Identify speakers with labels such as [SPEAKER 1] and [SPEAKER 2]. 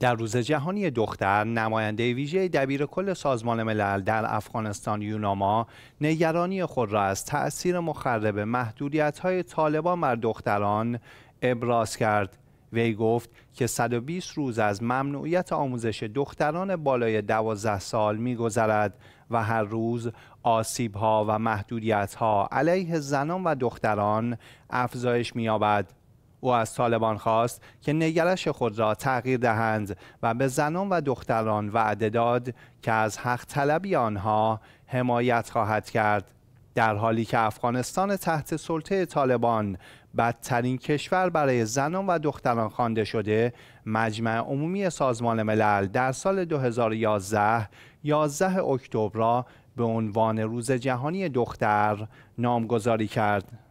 [SPEAKER 1] در روز جهانی دختر نماینده ویژه دبیر کل سازمان ملل در افغانستان یوناما نگرانی خود را از تأثیر مخرب محدودیت های طالبان بر دختران ابراز کرد وی گفت که 120 روز از ممنوعیت آموزش دختران بالای 12 سال میگذرد و هر روز آسیب و محدودیت ها علیه زنان و دختران افزایش می‌یابد. او از طالبان خواست که نگرش خود را تغییر دهند و به زنان و دختران وعده داد که از حق طلبی آنها حمایت خواهد کرد در حالی که افغانستان تحت سلطه طالبان بدترین کشور برای زنان و دختران خوانده شده مجمع عمومی سازمان ملل در سال 2011 11 اکتبر را به عنوان روز جهانی دختر نامگذاری کرد